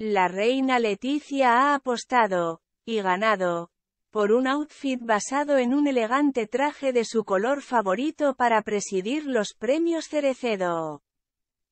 La reina Leticia ha apostado, y ganado, por un outfit basado en un elegante traje de su color favorito para presidir los premios Cerecedo.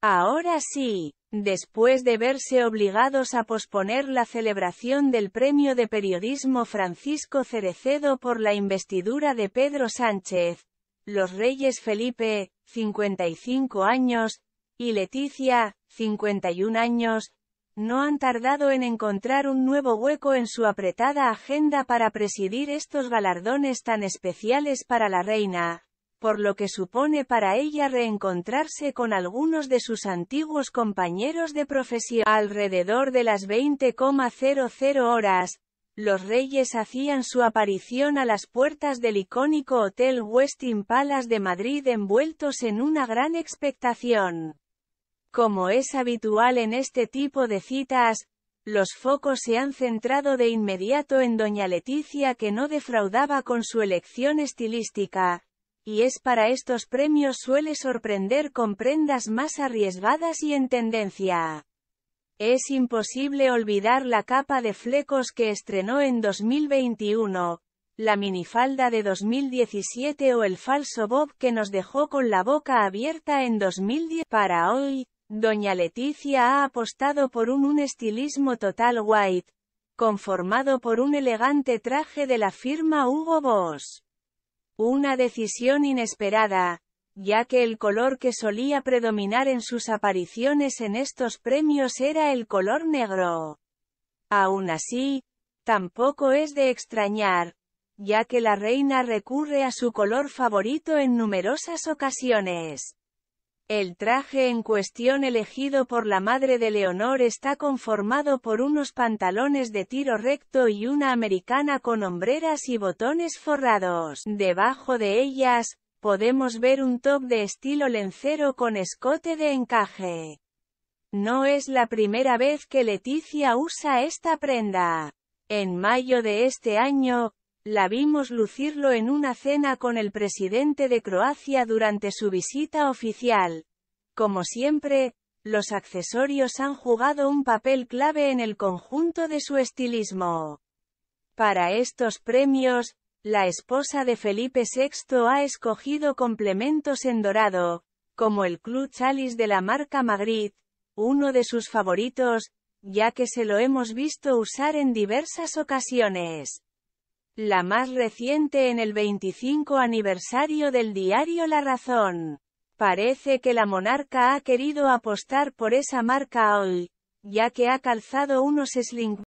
Ahora sí, después de verse obligados a posponer la celebración del premio de periodismo Francisco Cerecedo por la investidura de Pedro Sánchez, los reyes Felipe, 55 años, y Leticia, 51 años, no han tardado en encontrar un nuevo hueco en su apretada agenda para presidir estos galardones tan especiales para la reina, por lo que supone para ella reencontrarse con algunos de sus antiguos compañeros de profesión. Alrededor de las 20,00 horas, los reyes hacían su aparición a las puertas del icónico Hotel Westin Palace de Madrid envueltos en una gran expectación. Como es habitual en este tipo de citas, los focos se han centrado de inmediato en doña Leticia que no defraudaba con su elección estilística, y es para estos premios suele sorprender con prendas más arriesgadas y en tendencia. Es imposible olvidar la capa de flecos que estrenó en 2021, la minifalda de 2017 o el falso bob que nos dejó con la boca abierta en 2010. Para hoy, Doña Leticia ha apostado por un, un estilismo total white, conformado por un elegante traje de la firma Hugo Boss. Una decisión inesperada, ya que el color que solía predominar en sus apariciones en estos premios era el color negro. Aún así, tampoco es de extrañar, ya que la reina recurre a su color favorito en numerosas ocasiones. El traje en cuestión elegido por la madre de Leonor está conformado por unos pantalones de tiro recto y una americana con hombreras y botones forrados. Debajo de ellas, podemos ver un top de estilo lencero con escote de encaje. No es la primera vez que Leticia usa esta prenda. En mayo de este año, la vimos lucirlo en una cena con el presidente de Croacia durante su visita oficial. Como siempre, los accesorios han jugado un papel clave en el conjunto de su estilismo. Para estos premios, la esposa de Felipe VI ha escogido complementos en dorado, como el Club Chalice de la marca Magritte, uno de sus favoritos, ya que se lo hemos visto usar en diversas ocasiones la más reciente en el 25 aniversario del diario La Razón. Parece que la monarca ha querido apostar por esa marca hoy, ya que ha calzado unos sling